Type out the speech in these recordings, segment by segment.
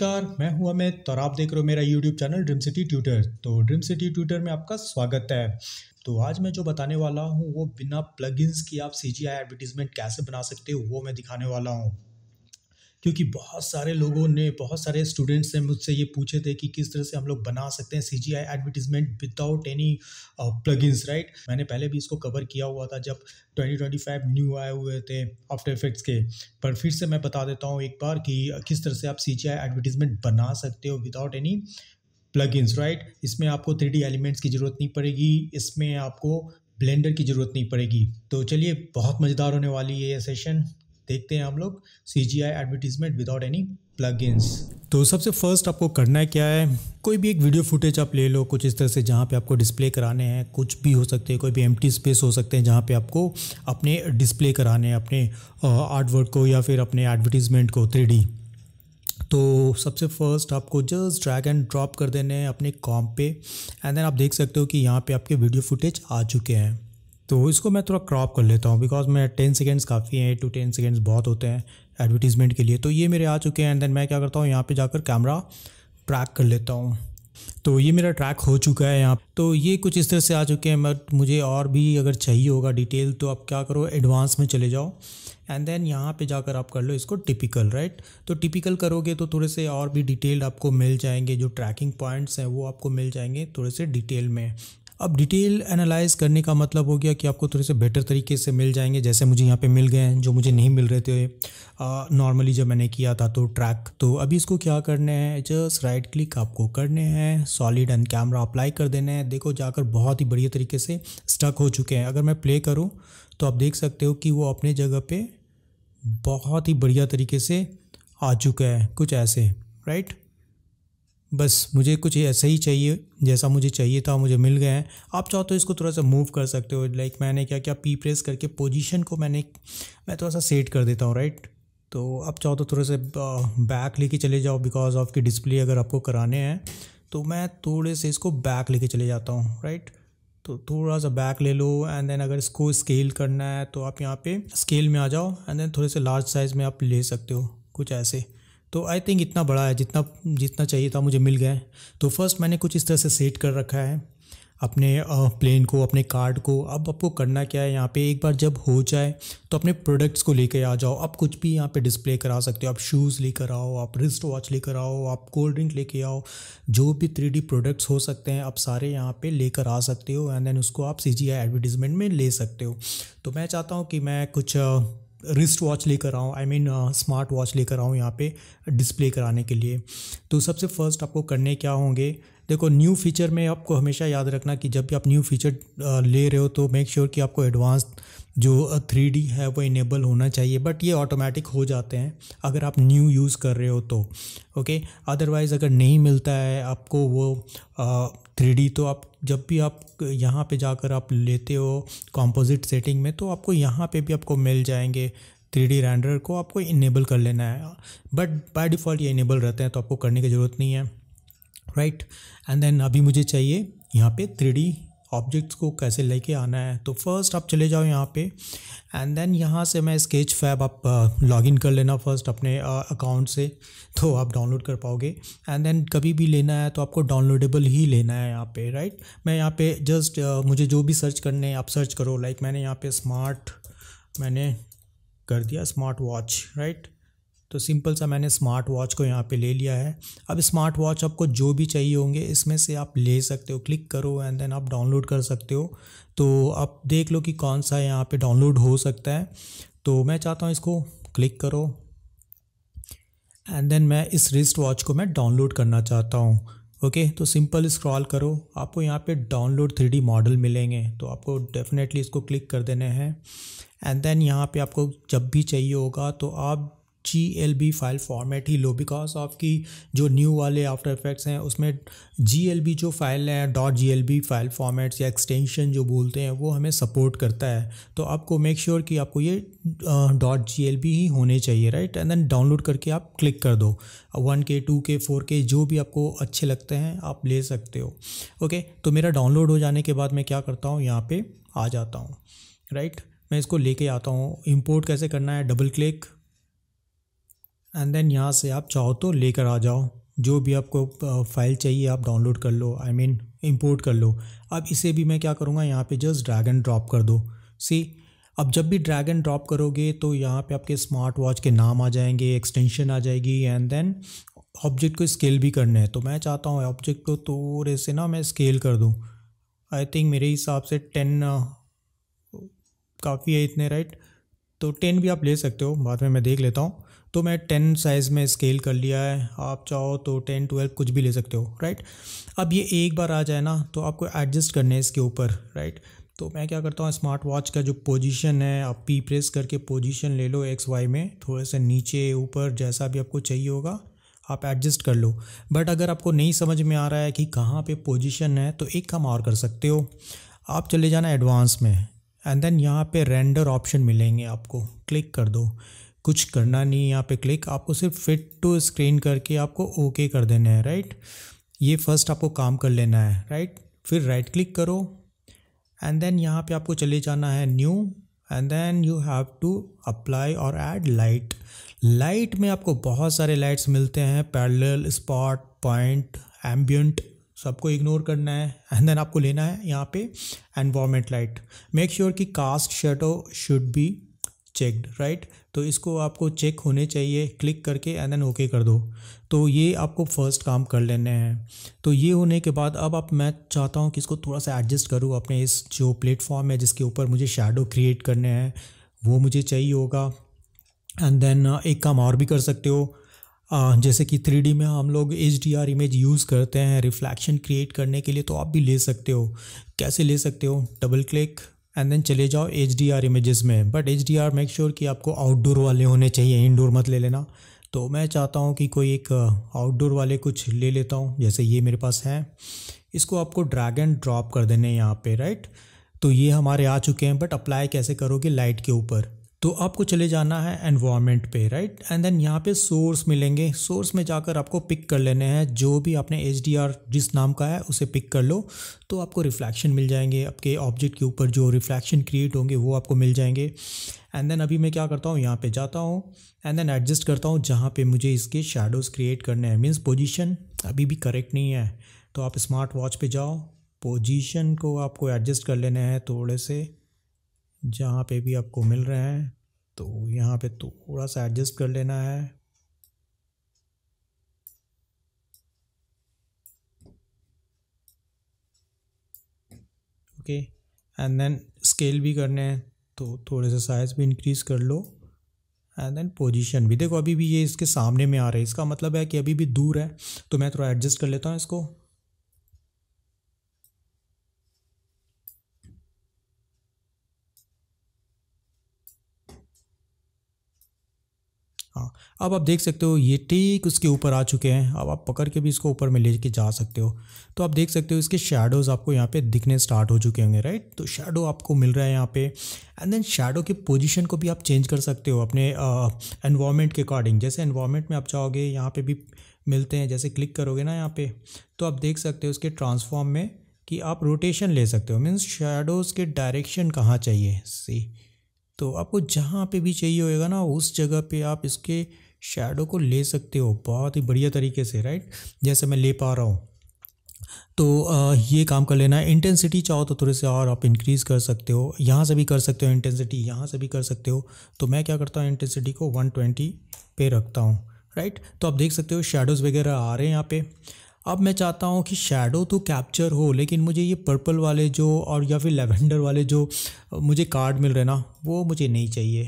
नमस्कार मैं हूं अमित तो और आप देख रहे हो मेरा YouTube channel dream city tutor तो ड्रीम सिटी ट्यूटर में आपका स्वागत है तो आज मैं जो बताने वाला हूं वो बिना प्लगइन्स की आप सी जी आई एडवर्टीजमेंट कैसे बना सकते हो वो मैं दिखाने वाला हूं क्योंकि बहुत सारे लोगों ने बहुत सारे स्टूडेंट्स ने मुझसे ये पूछे थे कि किस तरह से हम लोग बना सकते हैं C G I advertisement without any plugins right मैंने पहले भी इसको कवर किया हुआ था जब 2025 न्यू आए हुए थे आफ्टर इफेक्ट्स के पर फिर से मैं बता देता हूँ एक बार कि uh, किस तरह से आप सी जी आई एडवर्टीजमेंट बना सकते हो विदाउट एनी प्लगइन्स राइट इसमें आपको थ्री डी एलिमेंट्स की ज़रूरत नहीं पड़ेगी इसमें आपको ब्लेंडर की ज़रूरत नहीं पड़ेगी तो चलिए बहुत मज़ेदार होने वाली है ये सेशन देखते हैं हम लोग C G I advertisement without any plugins तो सबसे फर्स्ट आपको करना है क्या है कोई भी एक वीडियो फुटेज आप ले लो कुछ इस तरह से जहाँ पे आपको डिस्प्ले कराने हैं कुछ भी हो सकते हैं कोई भी एम स्पेस हो सकते हैं जहाँ पे आपको अपने डिस्प्ले कराने हैं अपने आर्ट वर्क को या फिर अपने एडवर्टीजमेंट को थ्री तो सबसे फर्स्ट आपको जस्ट ड्रैग एंड ड्रॉप कर देने हैं अपने कॉम पे एंड देन आप देख सकते हो कि यहाँ पे आपके वीडियो फुटेज आ चुके हैं तो इसको मैं थोड़ा क्रॉप कर लेता हूँ बिकॉज मैं टेन सेकेंड्स काफ़ी हैं एट टू टेन सेकेंड्स बहुत होते हैं एडवर्टीज़मेंट के लिए तो ये मेरे आ चुके हैं एंड देन मैं क्या करता हूँ यहाँ पे जाकर कैमरा ट्रैक कर लेता हूँ तो ये मेरा ट्रैक हो चुका है यहाँ तो ये कुछ इस तरह से आ चुके हैं बट मुझे और भी अगर चाहिए होगा डिटेल तो आप क्या करो एडवांस में चले जाओ एंड देन यहाँ पे जाकर आप कर लो इसको टिपिकल राइट तो टिपिकल करोगे तो थोड़े से और भी डिटेल्ड आपको मिल जाएंगे जो ट्रैकिंग पॉइंट्स हैं वो आपको मिल जाएंगे थोड़े से डिटेल में अब डिटेल एनालाइज करने का मतलब हो गया कि आपको थोड़े से बेटर तरीके से मिल जाएंगे जैसे मुझे यहाँ पे मिल गए हैं जो मुझे नहीं मिल रहे थे नॉर्मली जब मैंने किया था तो ट्रैक तो अभी इसको क्या करने हैं जस्ट राइट क्लिक आपको करने हैं सॉलिड एंड कैमरा अप्लाई कर देने हैं देखो जाकर बहुत ही बढ़िया तरीके से स्टक हो चुके हैं अगर मैं प्ले करूँ तो आप देख सकते हो कि वो अपने जगह पर बहुत ही बढ़िया तरीके से आ चुका है कुछ ऐसे राइट बस मुझे कुछ ऐसा ही चाहिए जैसा मुझे चाहिए था मुझे मिल गया है आप चाहो तो इसको थोड़ा सा मूव कर सकते हो लाइक मैंने क्या क्या पी प्रेस करके पोजीशन को मैंने मैं थोड़ा सा सेट कर देता हूँ राइट तो आप चाहो तो थोड़ा सा बैक लेके चले जाओ बिकॉज ऑफ की डिस्प्ले अगर आपको कराने हैं तो मैं थोड़े से इसको बैक लेके चले जाता हूँ राइट तो थोड़ा सा बैक ले लो एंड देन अगर इसको स्केल करना है तो आप यहाँ पे स्केल में आ जाओ एंड देन थोड़े से लार्ज साइज़ में आप ले सकते हो कुछ ऐसे तो आई थिंक इतना बड़ा है जितना जितना चाहिए था मुझे मिल गया तो फर्स्ट मैंने कुछ इस तरह से सेट कर रखा है अपने प्लेन को अपने कार्ड को अब आपको करना क्या है यहाँ पे एक बार जब हो जाए तो अपने प्रोडक्ट्स को लेकर आ जाओ आप कुछ भी यहाँ पे डिस्प्ले करा सकते हो आप शूज़ लेकर आओ आप रिस्ट वॉच लेकर आओ आप कोल्ड ड्रिंक लेके आओ जो भी थ्री प्रोडक्ट्स हो सकते हैं आप सारे यहाँ पे लेकर आ सकते हो एंड देन उसको आप सी एडवर्टीजमेंट में ले सकते हो तो मैं चाहता हूँ कि मैं कुछ रिस्ट वॉच लेकर आऊँ आई मीन स्मार्ट वॉच लेकर आऊँ यहाँ पे डिस्प्ले कराने के लिए तो सबसे फर्स्ट आपको करने क्या होंगे देखो न्यू फीचर में आपको हमेशा याद रखना कि जब भी आप न्यू फीचर ले रहे हो तो मेक श्योर sure कि आपको एडवांस जो थ्री डी है वो इनेबल होना चाहिए बट ये ऑटोमेटिक हो जाते हैं अगर आप न्यू यूज़ कर रहे हो तो ओके अदरवाइज़ अगर नहीं मिलता है आपको वो थ्री डी तो आप जब भी आप यहाँ पे जाकर आप लेते हो कॉम्पोजिट सेटिंग में तो आपको यहाँ पे भी आपको मिल जाएंगे थ्री डी रैंडर को आपको इनेबल कर लेना है बट बाय डिफ़ॉल्ट ये इनेबल रहते हैं तो आपको करने की ज़रूरत नहीं है राइट एंड देन अभी मुझे चाहिए यहाँ पे थ्री ऑब्जेक्ट्स को कैसे लेके आना है तो फर्स्ट आप चले जाओ यहाँ पे एंड देन यहाँ से मैं स्केच फैब आप लॉग इन कर लेना फर्स्ट अपने अकाउंट से तो आप डाउनलोड कर पाओगे एंड देन कभी भी लेना है तो आपको डाउनलोडेबल ही लेना है यहाँ पे राइट मैं यहाँ पे जस्ट मुझे जो भी सर्च करने आप सर्च करो लाइक like मैंने यहाँ पे स्मार्ट मैंने कर दिया स्मार्ट वॉच राइट तो सिंपल सा मैंने स्मार्ट वॉच को यहाँ पे ले लिया है अब स्मार्ट वॉच आपको जो भी चाहिए होंगे इसमें से आप ले सकते हो क्लिक करो एंड देन आप डाउनलोड कर सकते हो तो आप देख लो कि कौन सा यहाँ पे डाउनलोड हो सकता है तो मैं चाहता हूँ इसको क्लिक करो एंड देन मैं इस रिस्ट वॉच को मैं डाउनलोड करना चाहता हूँ ओके okay, तो सिंपल स्क्रॉल करो आपको यहाँ पे डाउनलोड थ्री मॉडल मिलेंगे तो आपको डेफिनेटली इसको क्लिक कर देने हैं एंड देन यहाँ पे आपको जब भी चाहिए होगा तो आप जी फाइल फॉर्मेट ही लो बिकॉज ऑफ की जो न्यू वाले आफ्टर इफेक्ट्स हैं उसमें जी जो फाइल है डॉट जी फाइल फॉर्मेट्स या एक्सटेंशन जो बोलते हैं वो हमें सपोर्ट करता है तो आपको मेक श्योर sure कि आपको ये डॉट जी ही होने चाहिए राइट एंड देन डाउनलोड करके आप क्लिक कर दो वन के टू के फोर के जो भी आपको अच्छे लगते हैं आप ले सकते हो ओके okay? तो मेरा डाउनलोड हो जाने के बाद मैं क्या करता हूँ यहाँ पे आ जाता हूँ राइट right? मैं इसको लेके आता हूँ इंपोर्ट कैसे करना है डबल क्लिक एंड देन यहाँ से आप चाहो तो लेकर आ जाओ जो भी आपको फाइल चाहिए आप डाउनलोड कर लो आई मीन इंपोर्ट कर लो अब इसे भी मैं क्या करूँगा यहाँ पे जस्ट ड्रैग एंड ड्रॉप कर दो सी अब जब भी ड्रैग एंड ड्रॉप करोगे तो यहाँ पे आपके स्मार्ट वॉच के नाम आ जाएंगे एक्सटेंशन आ जाएगी एंड देन ऑब्जेक्ट को स्केल भी करना है तो मैं चाहता हूँ ऑब्जेक्ट को थोड़े से ना मैं स्केल कर दूँ आई थिंक मेरे हिसाब से टेन काफ़ी है इतने राइट तो टेन भी आप ले सकते हो बाद में मैं देख लेता हूँ तो मैं टेन साइज़ में स्केल कर लिया है आप चाहो तो टेन ट्वेल्व कुछ भी ले सकते हो राइट अब ये एक बार आ जाए ना तो आपको एडजस्ट करना है इसके ऊपर राइट तो मैं क्या करता हूँ स्मार्ट वॉच का जो पोजीशन है आप पी प्रेस करके पोजीशन ले लो एक्स वाई में थोड़े से नीचे ऊपर जैसा भी आपको चाहिए होगा आप एडजस्ट कर लो बट अगर आपको नहीं समझ में आ रहा है कि कहाँ पे पोजीशन है तो एक काम और कर सकते हो आप चले जाना एडवांस में एंड देन यहाँ पे रेंडर ऑप्शन मिलेंगे आपको क्लिक कर दो कुछ करना नहीं यहाँ पे क्लिक आपको सिर्फ फिट टू स्क्रीन करके आपको ओके okay कर देना है राइट ये फर्स्ट आपको काम कर लेना है राइट फिर राइट क्लिक करो एंड देन यहाँ पे आपको चले जाना है new and then you have to apply और ऐड लाइट लाइट में आपको बहुत सारे लाइट्स मिलते हैं पैरल स्पॉट पॉइंट एम्बियंट सबको इग्नोर करना है एंड देन आपको लेना है यहाँ पे एनवायरमेंट लाइट मेक श्योर कि cast shadow should be checked right तो इसको आपको चेक होने चाहिए क्लिक करके एंड देन ओके कर दो तो ये आपको फर्स्ट काम कर लेने हैं तो ये होने के बाद अब आप मैं चाहता हूँ कि इसको थोड़ा सा एडजस्ट करूँ अपने इस जो प्लेटफॉर्म है जिसके ऊपर मुझे शेडो क्रिएट करने हैं वो मुझे चाहिए होगा एंड देन एक काम और भी कर सकते हो जैसे कि थ्री में हम लोग एच इमेज यूज़ करते हैं रिफ्लैक्शन क्रिएट करने के लिए तो आप भी ले सकते हो कैसे ले सकते हो डबल क्लिक एंड देन चले जाओ एच डी आर इमेज़ में but H D R make sure कि आपको आउटडोर वाले होने चाहिए इनडोर मत ले लेना तो मैं चाहता हूँ कि कोई एक आउटडोर uh, वाले कुछ ले लेता हूँ जैसे ये मेरे पास हैं इसको आपको ड्रैग एंड ड्रॉप कर देने हैं यहाँ पे राइट तो ये हमारे आ चुके हैं बट अप्लाई कैसे करोगे लाइट के ऊपर तो आपको चले जाना है एनवायरमेंट पे राइट एंड देन यहाँ पे सोर्स मिलेंगे सोर्स में जाकर आपको पिक कर लेने हैं जो भी आपने एच जिस नाम का है उसे पिक कर लो तो आपको रिफ्लैक्शन मिल जाएंगे आपके ऑब्जेक्ट के ऊपर जो रिफ्लैक्शन क्रिएट होंगे वो आपको मिल जाएंगे एंड देन अभी मैं क्या करता हूँ यहाँ पे जाता हूँ एंड देन एडजस्ट करता हूँ जहाँ पे मुझे इसके शेडोज़ क्रिएट करने हैं मीन्स पोजीशन अभी भी करेक्ट नहीं है तो आप स्मार्ट वॉच पर जाओ पोजिशन को आपको एडजस्ट कर लेना है थोड़े से जहाँ पे भी आपको मिल रहे हैं तो यहाँ पे थोड़ा सा एडजस्ट कर लेना है ओके एंड देन स्केल भी करने हैं तो थोड़े से साइज़ भी इंक्रीज़ कर लो एंड देन पोजीशन भी देखो अभी भी ये इसके सामने में आ रहा है इसका मतलब है कि अभी भी दूर है तो मैं थोड़ा एडजस्ट कर लेता हूँ इसको हाँ अब आप देख सकते हो ये ठीक उसके ऊपर आ चुके हैं अब आप पकड़ के भी इसको ऊपर में लेके जा सकते हो तो आप देख सकते हो इसके शेडोज़ आपको यहाँ पे दिखने स्टार्ट हो चुके होंगे राइट तो शेडो आपको मिल रहा है यहाँ पे एंड देन शेडो की पोजीशन को भी आप चेंज कर सकते हो अपने एनवायरनमेंट के अकॉर्डिंग जैसे एनवायरनमेंट में आप जाओगे यहाँ पर भी मिलते हैं जैसे क्लिक करोगे ना यहाँ पर तो आप देख सकते हो उसके ट्रांसफॉर्म में कि आप रोटेशन ले सकते हो मीन्स शेडोज़ के डायरेक्शन कहाँ चाहिए सी तो आपको जहाँ पे भी चाहिए होएगा ना उस जगह पे आप इसके शेडो को ले सकते हो बहुत ही बढ़िया तरीके से राइट जैसे मैं ले पा रहा हूँ तो ये काम कर लेना है इंटेंसिटी चाहो तो थोड़े से और आप इंक्रीज़ कर सकते हो यहाँ से भी कर सकते हो इंटेंसिटी यहाँ से भी कर सकते हो तो मैं क्या करता हूँ इंटेंसिटी को 120 पे रखता हूँ राइट तो आप देख सकते हो शेडोज़ वगैरह आ रहे हैं यहाँ पे अब मैं चाहता हूँ कि शेडो तो कैप्चर हो लेकिन मुझे ये पर्पल वाले जो और या फिर लेवेंडर वाले जो मुझे कार्ड मिल रहे ना वो मुझे नहीं चाहिए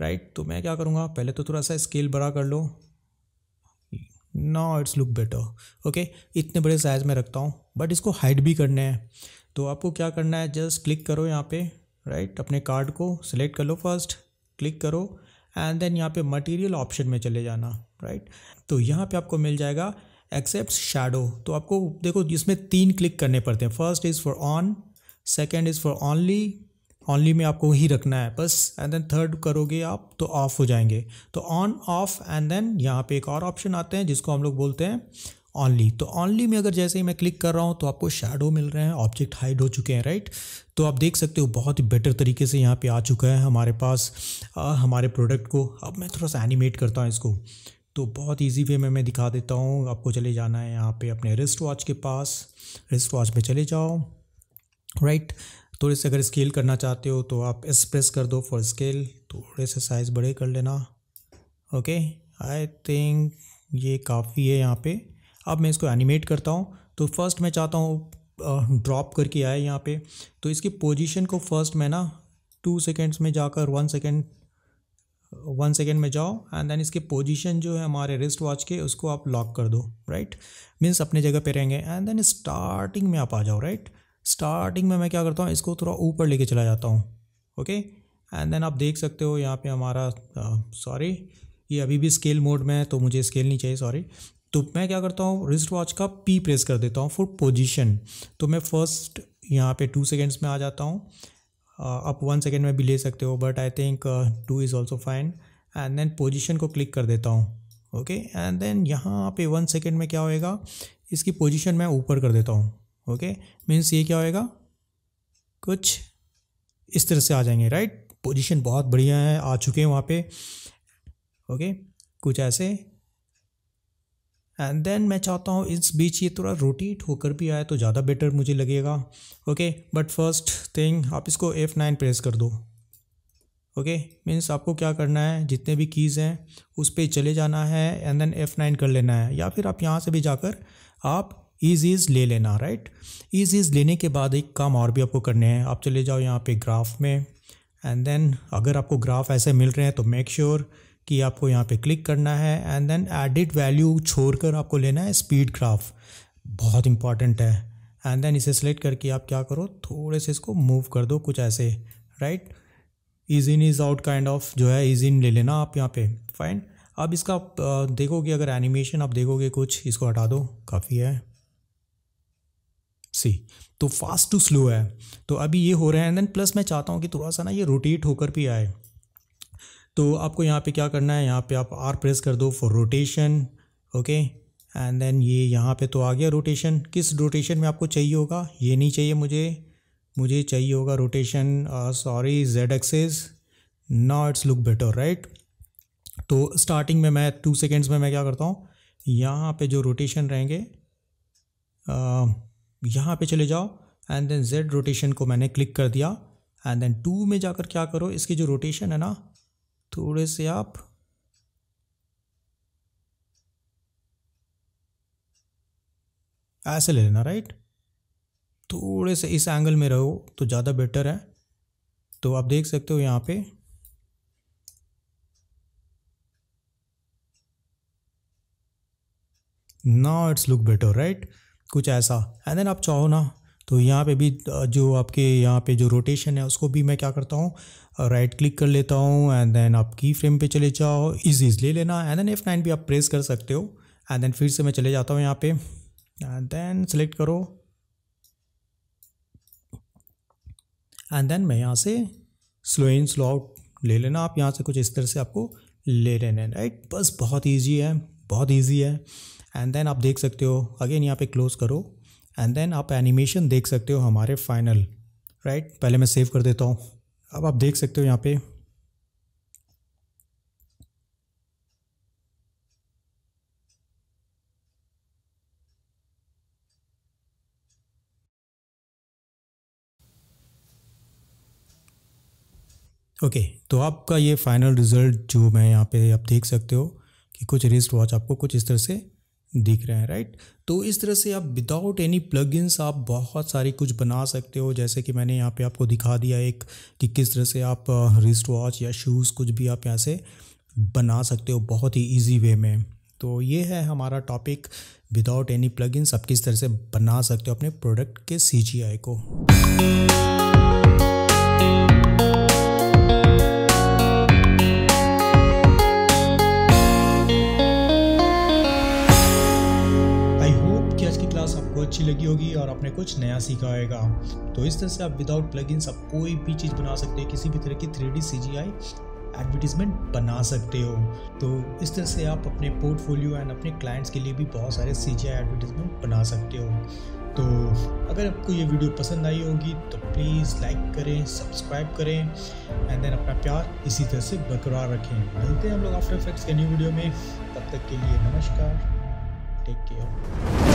राइट तो मैं क्या करूँगा पहले तो थोड़ा सा स्केल बड़ा कर लो ना इट्स लुक बेटर ओके इतने बड़े साइज़ में रखता हूँ बट इसको हाइड भी करना है तो आपको क्या करना है जस्ट क्लिक करो यहाँ पे राइट right? अपने कार्ड को सिलेक्ट कर लो फर्स्ट क्लिक करो एंड देन यहाँ पे मटेरियल ऑप्शन में चले जाना राइट right? तो यहाँ पे आपको मिल जाएगा एक्सेप्ट शेडो तो आपको देखो इसमें तीन क्लिक करने पड़ते हैं first is for on second is for only only में आपको वही रखना है बस एंड देन थर्ड करोगे आप तो ऑफ़ हो जाएंगे तो ऑन ऑफ एंड देन यहाँ पे एक और ऑप्शन आते हैं जिसको हम लोग बोलते हैं ऑनली तो ऑनली में अगर जैसे ही मैं क्लिक कर रहा हूँ तो आपको शेडो मिल रहे हैं ऑब्जेक्ट हाइड हो चुके हैं राइट तो आप देख सकते हो बहुत ही बेटर तरीके से यहाँ पे आ चुका है हमारे पास आ, हमारे प्रोडक्ट को अब मैं थोड़ा सा एनिमेट करता हूँ इसको तो बहुत इजी वे में मैं दिखा देता हूँ आपको चले जाना है यहाँ पे अपने रिस्ट वॉच के पास रिस्ट वॉच में चले जाओ राइट थोड़े से अगर स्केल करना चाहते हो तो आप एस प्रेस कर दो फॉर स्केल थोड़े से साइज़ बड़े कर लेना ओके आई थिंक ये काफ़ी है यहाँ पे अब मैं इसको एनिमेट करता हूँ तो फर्स्ट मैं चाहता हूँ ड्रॉप करके आए यहाँ पे तो इसकी पोजीशन को फर्स्ट मैं ना टू सेकेंड्स में जाकर वन सेकेंड वन सेकेंड में जाओ एंड देन इसके पोजीशन जो है हमारे रिस्ट वॉच के उसको आप लॉक कर दो राइट मीन्स अपने जगह पे रहेंगे एंड देन स्टार्टिंग में आप आ जाओ राइट स्टार्टिंग में मैं क्या करता हूँ इसको थोड़ा ऊपर लेके चला जाता हूँ ओके एंड देन आप देख सकते हो यहाँ पे हमारा सॉरी ये अभी भी स्केल मोड में है तो मुझे स्केल नहीं चाहिए सॉरी तो मैं क्या करता हूँ रिस्ट वॉच का पी प्रेस कर देता हूँ फॉर पोजिशन तो मैं फर्स्ट यहाँ पे टू सेकेंड्स में आ जाता हूँ आप वन सेकेंड में भी ले सकते हो but I think two is also fine and then position को क्लिक कर देता हूँ ओके एंड देन यहाँ पे वन सेकेंड में क्या होएगा इसकी पोजिशन मैं ऊपर कर देता हूँ ओके मीन्स ये क्या होएगा कुछ इस तरह से आ जाएंगे राइट पोजिशन बहुत बढ़िया है आ चुके हैं वहाँ पे ओके कुछ ऐसे एंड देन मैं चाहता हूँ इस बीच ये थोड़ा रोटेट होकर भी आए तो ज़्यादा बेटर मुझे लगेगा ओके बट फर्स्ट थिंग आप इसको एफ़ नाइन प्रेस कर दो ओके मीन्स आपको क्या करना है जितने भी कीज़ हैं उस पर चले जाना है एंड देन एफ़ नाइन कर लेना है या फिर आप यहाँ से भी जाकर आप ईज ईज ले लेना राइट ईज ईज लेने के बाद एक काम और भी आपको करने हैं आप चले जाओ यहाँ पे ग्राफ में एंड देन अगर आपको ग्राफ ऐसे मिल रहे हैं तो मेक श्योर sure कि आपको यहाँ पे क्लिक करना है एंड देन एडिट वैल्यू छोड़कर आपको लेना है स्पीड ग्राफ बहुत इंपॉर्टेंट है एंड देन इसे सेलेक्ट करके आप क्या करो थोड़े से इसको मूव कर दो कुछ ऐसे right is in is out kind of जो है इज इन ले लेना आप यहाँ पे फाइन अब इसका आप देखोगे अगर एनिमेशन आप देखोगे कुछ इसको हटा दो काफ़ी है सी तो फास्ट टू स्लो है तो अभी ये हो रहा है एंड देन प्लस मैं चाहता हूँ कि थोड़ा सा ना ये रोटेट होकर भी आए तो आपको यहाँ पे क्या करना है यहाँ पे आप आर प्रेस कर दो for rotation okay and then ये यहाँ पे तो आ गया रोटेशन किस रोटेशन में आपको चाहिए होगा ये नहीं चाहिए मुझे मुझे चाहिए होगा rotation sorry Z axis now it's look better right तो स्टार्टिंग में मैं टू सेकेंड्स में मैं क्या करता हूँ यहाँ पे जो रोटेशन रहेंगे uh, यहाँ पे चले जाओ एंड देन जेड रोटेशन को मैंने क्लिक कर दिया एंड देन टू में जाकर क्या करो इसकी जो रोटेशन है ना थोड़े से आप ऐसे ले लेना राइट थोड़े से इस एंगल में रहो तो ज़्यादा बेटर है तो आप देख सकते हो यहाँ पे now it's look better right कुछ ऐसा एंड देन आप चाहो ना तो यहाँ पे भी जो आपके यहाँ पे जो रोटेशन है उसको भी मैं क्या करता हूँ राइट क्लिक कर लेता हूँ एंड देन आप की फ्रेम पे चले जाओ इज ले लेना एंड देन एफ नाइन भी आप प्रेस कर सकते हो एंड देन फिर से मैं चले जाता हूँ यहाँ पे एंड देन सेलेक्ट करो एंड देन मैं यहाँ से स्लो इन स्लो आउट ले लेना आप यहाँ से कुछ इस तरह से आपको ले लेना है राइट बस बहुत ईजी है बहुत ईजी है एंड देन आप देख सकते हो अगेन यहाँ पे क्लोज़ करो एंड देन आप एनिमेशन देख सकते हो हमारे फाइनल राइट right? पहले मैं सेव कर देता हूँ अब आप देख सकते हो यहाँ पे ओके okay, तो आपका ये फाइनल रिज़ल्ट जो मैं यहाँ पे आप देख सकते हो कि कुछ रिस्ट वॉच आपको कुछ इस तरह से दिख रहे हैं राइट तो इस तरह से आप विदाउट एनी प्लग आप बहुत सारी कुछ बना सकते हो जैसे कि मैंने यहाँ पे आपको दिखा दिया एक कि किस तरह से आप रिस्ट वॉच या शूज़ कुछ भी आप यहाँ से बना सकते हो बहुत ही इजी वे में तो ये है हमारा टॉपिक विदाउट एनी प्लगइन्स आप किस तरह से बना सकते हो अपने प्रोडक्ट के सी को अच्छी लगी होगी और आपने कुछ नया सीखा होगा तो इस तरह से आप विदाउट प्लगइन्स आप कोई भी चीज़ बना सकते हो किसी भी तरह की three D C G I advertisement बना सकते हो तो इस तरह से आप अपने पोर्टफोलियो एंड अपने क्लाइंट्स के लिए भी बहुत सारे सी जी आई एडवर्टीजमेंट बना सकते हो तो अगर आपको ये वीडियो पसंद आई होगी तो प्लीज़ लाइक करें सब्सक्राइब करें एंड देन अपना प्यार इसी तरह से बरकरार रखें मिलते हैं हम लोग आफ्टर इफेक्ट्स के न्यू वीडियो में तब तक के लिए नमस्कार टेक केयर